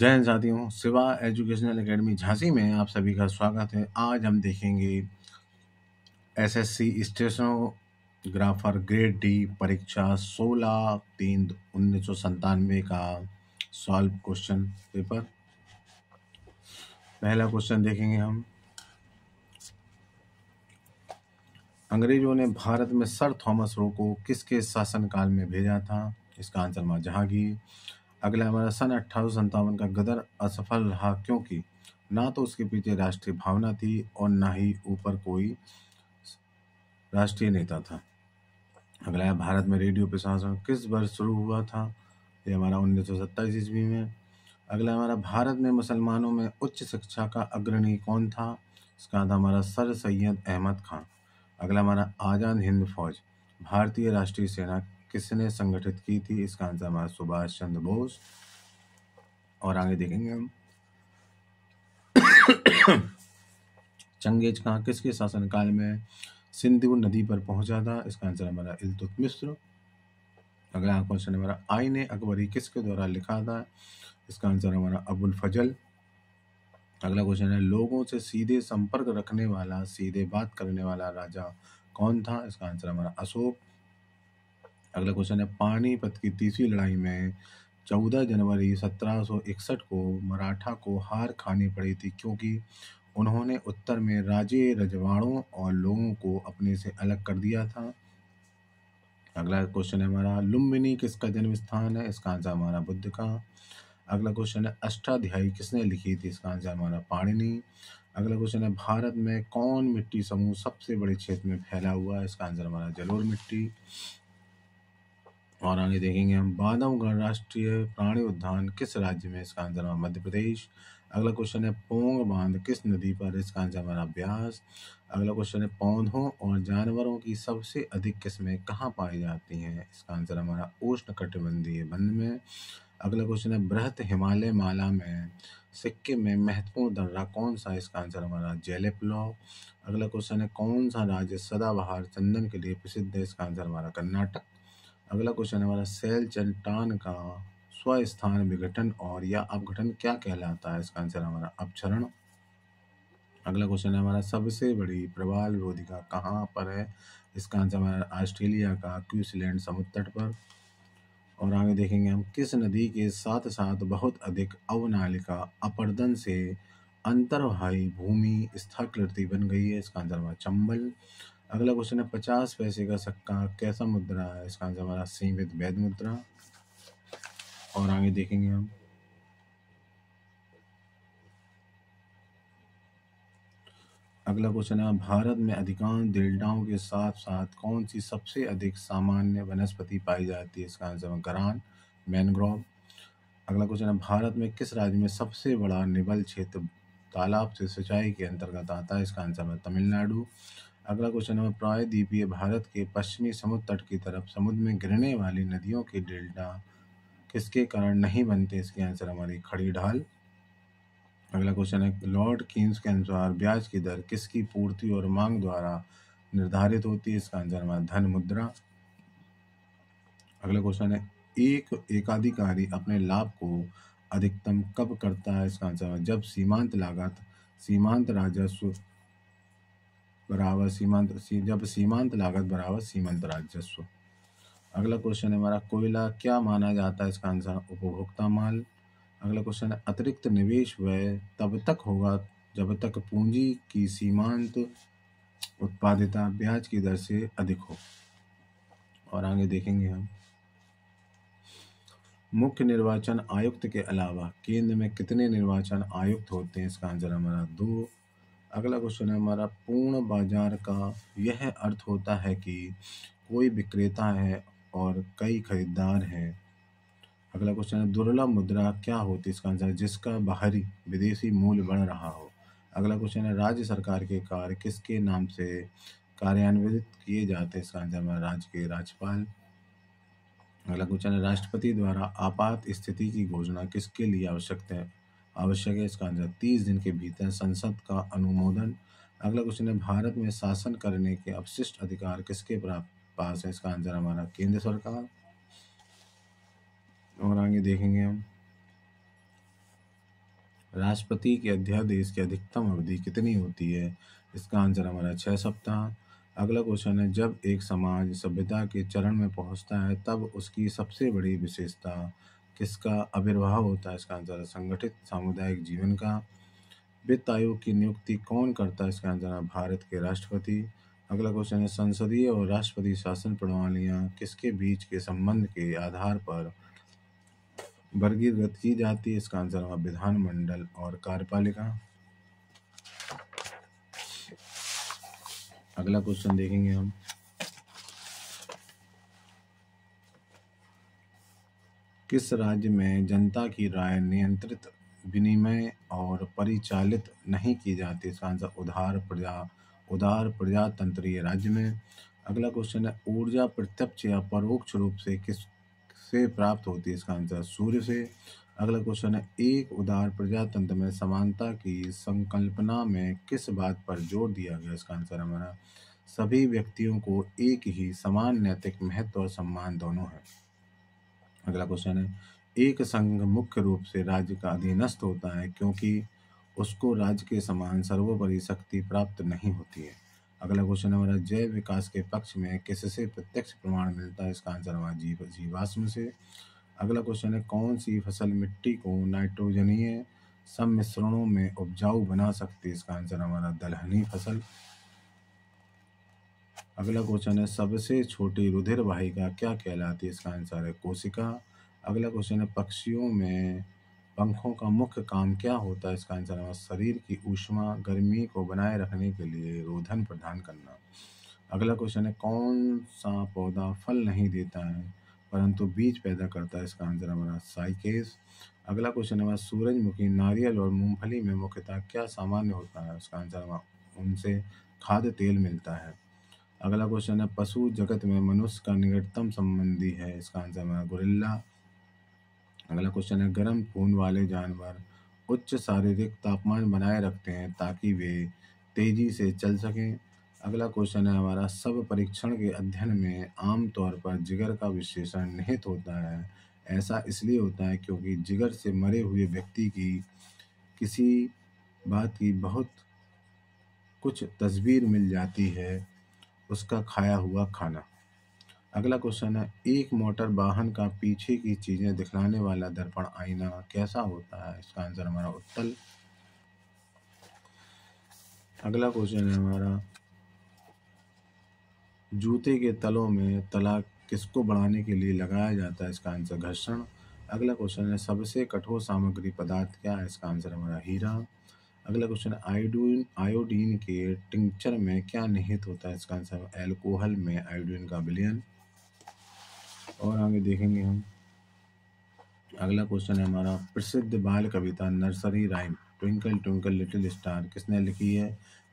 जय साथियों सिवा एजुकेशनल एकेडमी झांसी में आप सभी का स्वागत है आज हम देखेंगे एसएससी स्टेशनोग्राफर ग्रेड डी परीक्षा 16 तीन उन्नीस सौ संतानवे का सॉल्व क्वेश्चन पेपर पहला क्वेश्चन देखेंगे हम अंग्रेजों ने भारत में सर थॉमस रो को किसके शासनकाल में भेजा था इसका आंसर मां जहांगीर अगला हमारा सन अट्ठारह का गदर असफल रहा क्योंकि ना तो उसके पीछे राष्ट्रीय भावना थी और ना ही ऊपर कोई राष्ट्रीय नेता था अगला है भारत में रेडियो प्रशासन किस वर्ष शुरू हुआ था ये हमारा उन्नीस सौ सत्ताईस ईस्वी में अगला हमारा भारत में मुसलमानों में उच्च शिक्षा का अग्रणी कौन था इसका हमारा सर सैयद अहमद खान अगला हमारा आज़ाद हिंद फौज भारतीय राष्ट्रीय सेना किसने संगठित की थी इसका आंसर हमारा सुभाष चंद्र बोस और आगे देखेंगे हम चंगेज कहाँ किसके शासनकाल में सिंधु नदी पर पहुंचा था इसका आंसर हमारा इलतुत मिश्र अगला क्वेश्चन हमारा आईने अकबरी किसके द्वारा लिखा था इसका आंसर हमारा अबुल फजल अगला क्वेश्चन है लोगों से सीधे संपर्क रखने वाला सीधे बात करने वाला राजा कौन था इसका आंसर हमारा अशोक अगला क्वेश्चन है पानीपत की तीसरी लड़ाई में चौदह जनवरी 1761 को मराठा को हार खानी पड़ी थी क्योंकि उन्होंने उत्तर में राजे रजवाड़ों और लोगों को अपने से अलग कर दिया था अगला क्वेश्चन है हमारा लुम्बिनी किसका जन्म स्थान है इसका आंसर हमारा बुद्ध का अगला क्वेश्चन है अष्टाध्यायी किसने लिखी थी इसका आंसर हमारा पाणिनी अगला क्वेश्चन है भारत में कौन मिट्टी समूह सबसे बड़े क्षेत्र में फैला हुआ है इसका आंसर हमारा जलोर मिट्टी और आगे देखेंगे हम बांधव राष्ट्रीय प्राणी उद्यान किस राज्य में इसका आंसर हमारा मध्य प्रदेश अगला क्वेश्चन है पोंग बांध किस नदी पर इसका आंसर हमारा ब्यास अगला क्वेश्चन है पौधों और जानवरों की सबसे अधिक किस्में कहाँ पाई जाती हैं इसका आंसर हमारा उष्ण कटिबंधीय बंद में अगला क्वेश्चन है बृहत हिमालय माला में सिक्किम में महत्वपूर्ण दर्रा कौन सा इसका आंसर हमारा जेलेपलो अगला क्वेश्चन है कौन सा राज्य सदाबहार चंदन के लिए प्रसिद्ध है इसका आंसर हमारा कर्नाटक अगला क्वेश्चन हमारा सेल चट्टान का स्वस्थान विघटन और या अपघटन क्या कहलाता है इसका आंसर हमारा अपचरण अगला क्वेश्चन है हमारा सबसे बड़ी प्रवाल रोधिका कहाँ पर है इसका आंसर हमारा ऑस्ट्रेलिया का क्यूसलैंड समुद्र तट पर और आगे देखेंगे हम किस नदी के साथ साथ बहुत अधिक अवनालिका अपर्दन से अंतर्वाही भूमि स्थाकृति बन गई है इसका आंसर हमारा चंबल अगला क्वेश्चन है पचास पैसे का सक्का कैसा मुद्रा है इसका आंसर हमारा सीमित वैध मुद्रा और आगे देखेंगे हम अगला क्वेश्चन है भारत में अधिकांश डेल्टाओं के साथ साथ कौन सी सबसे अधिक सामान्य वनस्पति पाई जाती है इसका आंसर गरान मैनग्रोव अगला क्वेश्चन है भारत में किस राज्य में सबसे बड़ा निबल क्षेत्र तालाब से सिंचाई के अंतर्गत आता है इसका आंसर है तमिलनाडु अगला क्वेश्चन है प्रायद्वीपीय भारत के पश्चिमी समुद्र तट की तरफ समुद्र में गिरने वाली नदियों के डेल्टा किसके कारण नहीं बनते इसके आंसर हमारी खड़ी ढाल अगला क्वेश्चन है लॉर्ड किंग्स के अनुसार ब्याज की दर किसकी पूर्ति और मांग द्वारा निर्धारित होती है इसका आंसर हमारा धन मुद्रा अगला क्वेश्चन है एक एकाधिकारी अपने लाभ को अधिकतम कब करता है इसका आंसर जब सीमांत लागत सीमांत राजस्व बराबर सीमांत जब सीमांत लागत बराबर सीमांत राजस्व अगला क्वेश्चन है हमारा कोयला क्या माना जाता है इसका आंसर उपभोक्ता माल अगला क्वेश्चन है अतिरिक्त निवेश व्यय तब तक होगा जब तक पूंजी की सीमांत उत्पादिता ब्याज की दर से अधिक हो और आगे देखेंगे हम मुख्य निर्वाचन आयुक्त के अलावा केंद्र में कितने निर्वाचन आयुक्त होते हैं इसका आंसर हमारा दो अगला क्वेश्चन है हमारा पूर्ण बाजार का यह अर्थ होता है कि कोई विक्रेता है और कई खरीदार हैं अगला क्वेश्चन है दुर्लभ मुद्रा क्या होती है इसका आंसर जिसका बाहरी विदेशी मूल बढ़ रहा हो अगला क्वेश्चन है राज्य सरकार के कार्य किसके नाम से कार्यान्वित किए जाते हैं इसका आंसर हमारा राज्य के राज्यपाल अगला क्वेश्चन है राष्ट्रपति द्वारा आपात स्थिति की घोषणा किसके लिए आवश्यक है आवश्यक है इसका आंसर तीस दिन के भीतर संसद का अनुमोदन अगला क्वेश्चन है भारत में शासन करने के अवशिष्ट अधिकार किसके पास है इसका आंसर हमारा केंद्र सरकार और आगे देखेंगे हम राष्ट्रपति के अध्यादेश की अधिकतम अवधि कितनी होती है इसका आंसर हमारा छः सप्ताह अगला क्वेश्चन है जब एक समाज सभ्यता के चरण में पहुंचता है तब उसकी सबसे बड़ी विशेषता किसका आविर्भाव होता है इसका आंसर है संगठित सामुदायिक जीवन का वित्त आयोग की नियुक्ति कौन करता है इसका आंसर है भारत के राष्ट्रपति अगला क्वेश्चन है संसदीय और राष्ट्रपति शासन प्रणालियाँ किसके बीच के संबंध के आधार पर वर्गीकृत की जाती है इसका आंसर है विधानमंडल और कार्यपालिका अगला क्वेश्चन देखेंगे हम किस राज्य में जनता की राय नियंत्रित विनिमय और परिचालित नहीं की जाती सांसद उधार प्रजा उदार प्रजातंत्रीय राज्य में अगला क्वेश्चन है ऊर्जा प्रत्यक्ष या परोक्ष रूप से किस से प्राप्त होती है इसका आंसर सूर्य से अगला क्वेश्चन है एक उदार प्रजातंत्र में समानता की संकल्पना में किस बात पर जोर दिया गया इसका आंसर हमारा सभी व्यक्तियों को एक ही समान नैतिक महत्व और सम्मान दोनों है अगला क्वेश्चन है एक संघ मुख्य रूप से राज्य का अधीनस्थ होता है क्योंकि उसको राज्य के समान सर्वोपरि शक्ति प्राप्त नहीं होती है अगला क्वेश्चन हमारा जैव विकास के पक्ष में किससे प्रत्यक्ष प्रमाण मिलता है इसका आंसर हमारा जीव जीवाश्म से अगला क्वेश्चन है कौन सी फसल मिट्टी को नाइट्रोजनीय सम्मिश्रणों में उपजाऊ बना सकती है इसका आंसर हमारा दलहनी फसल अगला क्वेश्चन है सबसे छोटी रुधिर वाहिका क्या कहलाती है इसका आंसर है कोशिका अगला क्वेश्चन है पक्षियों में पंखों का मुख्य काम क्या होता है इसका आंसर है शरीर की ऊष्मा गर्मी को बनाए रखने के लिए रोधन प्रदान करना अगला क्वेश्चन है कौन सा पौधा फल नहीं देता है परंतु बीज पैदा करता है इसका आंसर हमारा साइकेस अगला क्वेश्चन हमारा सूरजमुखी नारियल और मूंगफली में मुख्यतः क्या सामान्य होता है उसका आंसर हमारा उनसे खाद्य तेल मिलता है अगला क्वेश्चन है पशु जगत में मनुष्य का निकटतम संबंधी है इसका आंसर है गुरिल्ला अगला क्वेश्चन है गर्म खून वाले जानवर उच्च शारीरिक तापमान बनाए रखते हैं ताकि वे तेजी से चल सकें अगला क्वेश्चन है हमारा सब परीक्षण के अध्ययन में आमतौर पर जिगर का विश्लेषण निहित होता है ऐसा इसलिए होता है क्योंकि जिगर से मरे हुए व्यक्ति की किसी बात की बहुत कुछ तस्वीर मिल जाती है उसका खाया हुआ खाना अगला क्वेश्चन है एक मोटर वाहन का पीछे की चीज़ें दिखलाने वाला दर्पण आईना कैसा होता है इसका आंसर हमारा उत्तल अगला क्वेश्चन है हमारा जूते के तलों में तला किसको बढ़ाने के लिए लगाया जाता है इसका आंसर घर्षण अगला क्वेश्चन है सबसे कठोर सामग्री पदार्थ क्या है इसका आंसर हमारा हीरा अगला क्वेश्चन आयोडीन आयोडीन के टिंक्चर में क्या निहित होता है इसका आंसर एल्कोहल में आयोडीन का विलयन और आगे देखेंगे हम अगला क्वेश्चन है हमारा प्रसिद्ध बाल कविता nursery rhyme twinkle twinkle little star किसने लिखी है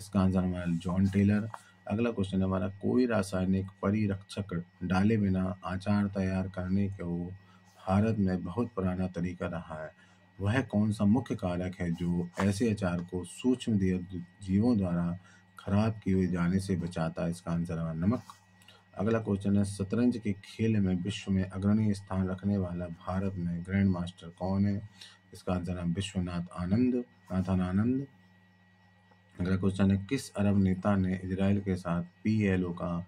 इसका आंसर हमारा जॉन टेलर अगला क्वेश्चन है हमारा कोई रासायनिक परिरक्षक डाले बिना आचार तैयार करने को भारत में बहुत पुराना तरीका रहा है वह कौन सा मुख्य कारक है जो ऐसे अचार को सूक्ष्म जीवों द्वारा खराब किए जाने से बचाता है इसका आंसर हमारा नमक अगला क्वेश्चन है शतरंज के खेल में विश्व में अग्रणी स्थान रखने वाला भारत में ग्रैंड मास्टर कौन है इसका आंसर है विश्वनाथ आनंद नाथन आनंद अगला क्वेश्चन है किस अरब नेता ने इसराइल के साथ पीएलओ का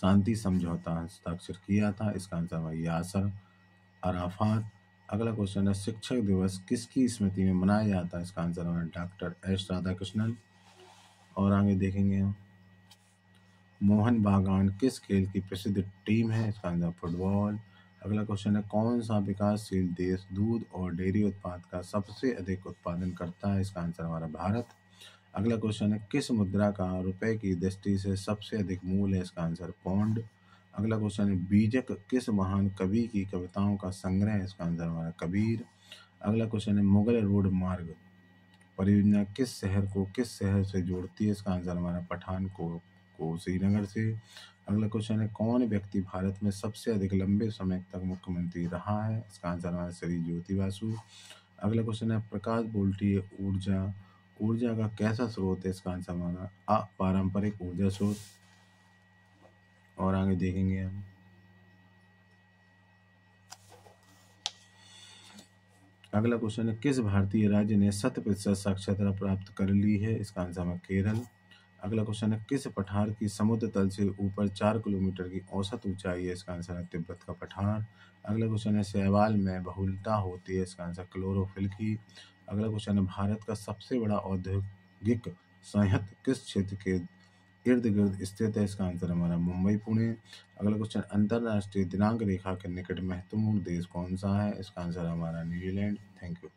शांति समझौता हस्ताक्षर किया था इसका आंसर है यासर अराफात अगला क्वेश्चन है शिक्षक दिवस किसकी स्मृति में मनाया जाता है इसका आंसर हमारा डॉक्टर एस राधाकृष्णन और आगे देखेंगे हम मोहन बागान किस खेल की प्रसिद्ध टीम है इसका आंसर फुटबॉल अगला क्वेश्चन है कौन सा विकासशील देश दूध और डेयरी उत्पाद का सबसे अधिक उत्पादन करता है इसका आंसर हमारा भारत अगला क्वेश्चन है किस मुद्रा का रुपए की दृष्टि से सबसे अधिक मूल है इसका आंसर पौंड अगला क्वेश्चन है बीजक किस महान कवि की कविताओं का संग्रह है इसका आंसर हमारा कबीर अगला क्वेश्चन है मुगल रोड मार्ग परियोजना किस शहर को किस शहर से जोड़ती है इसका आंसर हमारा पठान को श्रीनगर से अगला क्वेश्चन है कौन व्यक्ति भारत में सबसे अधिक लंबे समय तक मुख्यमंत्री रहा है इसका आंसर हमारा श्री ज्योति वासु अगला क्वेश्चन है प्रकाश बोल्टी ऊर्जा ऊर्जा का कैसा स्रोत है इसका आंसर हमारा अपारंपरिक ऊर्जा स्रोत और आगे देखेंगे हम अगला क्वेश्चन है किस भारतीय राज्य ने शत प्रतिशत साक्षरता प्राप्त कर ली है इसका आंसर है केरल अगला क्वेश्चन है किस पठार की समुद्र तल से ऊपर चार किलोमीटर की औसत ऊंचाई है इसका आंसर है तिब्बत का पठार अगला क्वेश्चन है सहवाल में बहुलता होती है इसका आंसर क्लोरोफिल की अगला क्वेश्चन है भारत का सबसे बड़ा औद्योगिक संयंत्र किस क्षेत्र के इर्द गिर्द स्थित है इसका आंसर हमारा मुंबई पुणे अगला क्वेश्चन अंतर्राष्ट्रीय दिनांक रेखा के निकट महत्वपूर्ण देश कौन सा है इसका आंसर हमारा न्यूजीलैंड थैंक यू